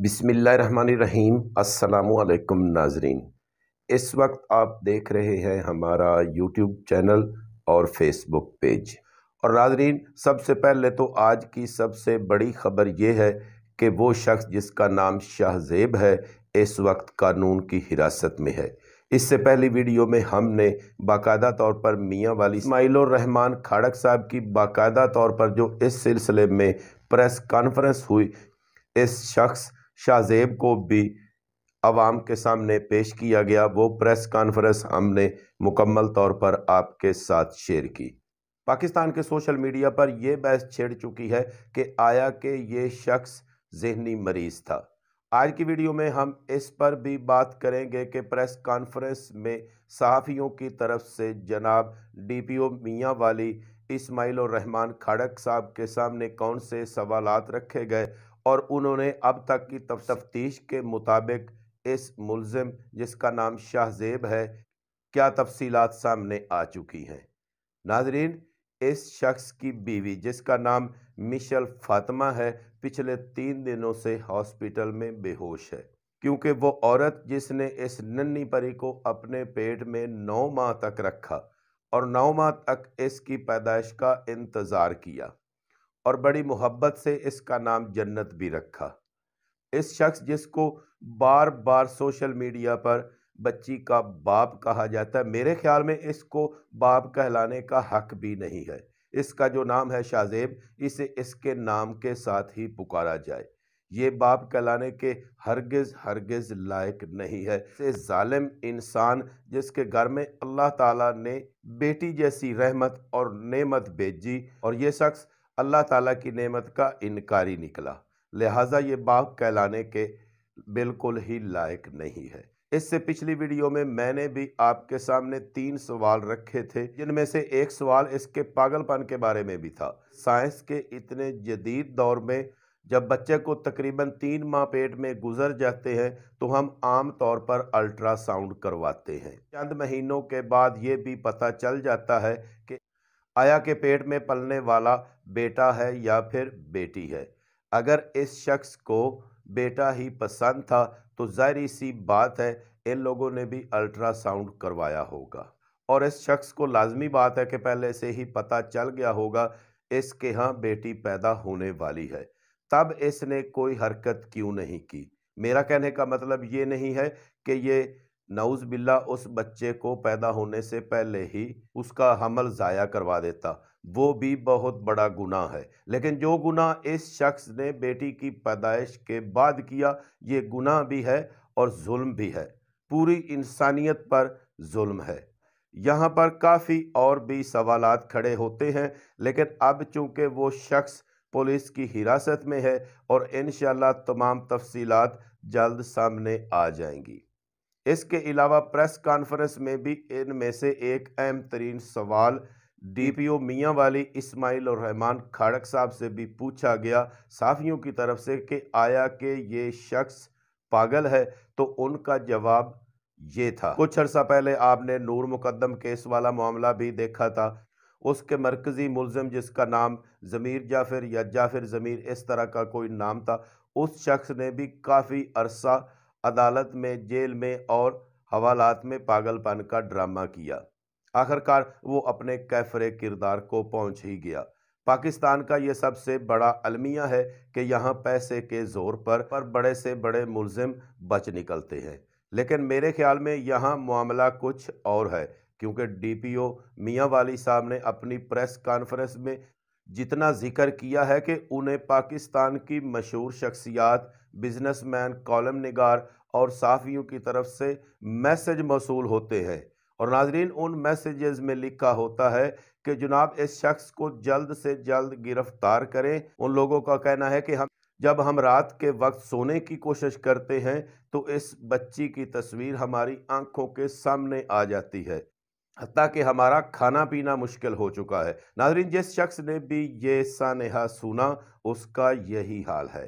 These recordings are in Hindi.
बिसमीम् अल्लाम नाजरीन इस वक्त आप देख रहे हैं हमारा यूट्यूब चैनल और फेसबुक पेज और नाजरीन सबसे पहले तो आज की सबसे बड़ी खबर ये है कि वो शख्स जिसका नाम शाहजेब है इस वक्त कानून की हिरासत में है इससे पहली वीडियो में हमने बाकायदा तौर पर मियाँ वाली इसमाइल रहमान खाड़क साहब की बाकायदा तौर पर जो इस सिलसिले में प्रेस कॉन्फ्रेंस हुई इस शख्स शाहजेब को भी आवाम के सामने पेश किया गया वो प्रेस कॉन्फ्रेंस हमने मुकम्मल तौर पर आपके साथ शेयर की पाकिस्तान के सोशल मीडिया पर यह बहस छेड़ चुकी है कि आया के ये शख्स जहनी मरीज था आज की वीडियो में हम इस पर भी बात करेंगे कि प्रेस कॉन्फ्रेंस में सहाफ़ियों की तरफ से जनाब डी पी ओ मियाँ वाली इस्माइल और रहमान खाड़क साहब के सामने कौन से सवालात रखे गए और उन्होंने अब तक की तफ्तीश के मुताबिक इस मुलम जिसका नाम शाहजेब है क्या तफसीलात सामने आ चुकी हैं नाजरीन इस शख्स की बीवी जिसका नाम मिशल फातमा है पिछले तीन दिनों से हॉस्पिटल में बेहोश है क्योंकि वो औरत जिसने इस नन्नी परी को अपने पेट में नौ माह तक रखा और नौ माह तक इसकी पैदाइश का इंतज़ार किया और बड़ी मोहब्बत से इसका नाम जन्नत भी रखा इस शख्स जिसको बार बार सोशल मीडिया पर बच्ची का बाप कहा जाता है मेरे ख्याल में इसको बाप कहलाने का हक भी नहीं है इसका जो नाम है शाहजेब इसे इसके नाम के साथ ही पुकारा जाए ये बाप कहलाने के हरगिज़ हरगिज़ लायक नहीं है से ालिम इंसान जिसके घर में अल्लाह ताला ने बेटी जैसी रहमत और नेमत भेजी और ये शख्स अल्लाह ताला की नेमत का इनकारी निकला लिहाजा ये बाग कहलाने के बिल्कुल ही लायक नहीं है इससे पिछली वीडियो में मैंने भी आपके सामने तीन सवाल रखे थे जिनमें से एक सवाल इसके पागलपन के बारे में भी था साइंस के इतने जदीद दौर में जब बच्चे को तकरीबन तीन माह पेट में गुजर जाते हैं तो हम आम तौर पर अल्ट्रासाउंड करवाते हैं चंद महीनों के बाद ये भी पता चल जाता है कि आया के पेट में पलने वाला बेटा है या फिर बेटी है अगर इस शख्स को बेटा ही पसंद था तो जाहिर सी बात है इन लोगों ने भी अल्ट्रासाउंड करवाया होगा और इस शख्स को लाजमी बात है कि पहले से ही पता चल गया होगा इसके यहाँ बेटी पैदा होने वाली है तब इसने कोई हरकत क्यों नहीं की मेरा कहने का मतलब ये नहीं है कि ये नऊज बिल्ला उस बच्चे को पैदा होने से पहले ही उसका हमल ज़ाया करवा देता वो भी बहुत बड़ा गुनाह है लेकिन जो गुनाह इस शख्स ने बेटी की पैदाइश के बाद किया ये गुनाह भी है और जुल्म भी है पूरी इंसानियत पर जुल्म है यहाँ पर काफ़ी और भी सवाल खड़े होते हैं लेकिन अब चूँकि वो शख्स पुलिस की हिरासत में है और इन तमाम तफसीलात जल्द सामने आ जाएंगी इसके अलावा प्रेस कॉन्फ्रेंस में भी इनमें से एक अहम तरीन सवाल डीपीओ मियाँ वाली इस्माइल और रहमान खाड़क साहब से भी पूछा गया साफियों की तरफ से कि आया कि ये शख्स पागल है तो उनका जवाब ये था कुछ अर्सा पहले आपने नूर मुकदम केस वाला मामला भी देखा था उसके मरकज़ी मुलजम जिसका नाम ज़मीर जाफिर या जाफिर ज़मीर इस तरह का कोई नाम था उस शख्स ने भी काफ़ी अरसा अदालत में जेल में और हवालात में पागलपन का ड्रामा किया आखिरकार वो अपने कैफरे किरदार को पहुंच ही गया पाकिस्तान का ये सबसे बड़ा अलमिया है कि यहाँ पैसे के जोर पर पर बड़े से बड़े मुलजिम बच निकलते हैं लेकिन मेरे ख्याल में यहाँ मामला कुछ और है क्योंकि डीपीओ मियाँ वाली साहब ने अपनी प्रेस कॉन्फ्रेंस में जितना जिक्र किया है कि उन्हें पाकिस्तान की मशहूर शख्सियात बिजनेसमैन कॉलम निगार और साफियों की तरफ से मैसेज मौसू होते हैं और नाजरीन उन मैसेजेस में लिखा होता है कि जनाब इस शख्स को जल्द से जल्द गिरफ्तार करें उन लोगों का कहना है कि हम जब हम रात के वक्त सोने की कोशिश करते हैं तो इस बच्ची की तस्वीर हमारी आंखों के सामने आ जाती है हती कि हमारा खाना पीना मुश्किल हो चुका है नाजरीन जिस शख्स ने भी ये सानहा सुना उसका यही हाल है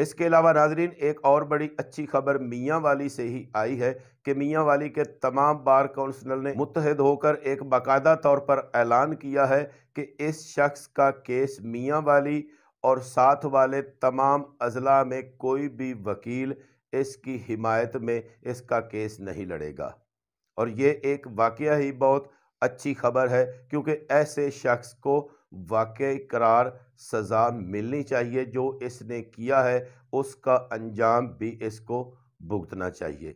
इसके अलावा नाजरीन एक और बड़ी अच्छी खबर मियाँ वाली से ही आई है कि मियाँ वाली के तमाम बार कौंसलर ने मुतहद होकर एक बाकायदा तौर पर ऐलान किया है कि इस शख्स का केस मियाँ वाली और साथ वाले तमाम अजला में कोई भी वकील इसकी हिमायत में इसका केस नहीं लड़ेगा और ये एक वाक़ ही बहुत अच्छी खबर है क्योंकि ऐसे शख्स को वाक़ करार सज़ा मिलनी चाहिए जो इसने किया है उसका अंजाम भी इसको भुगतना चाहिए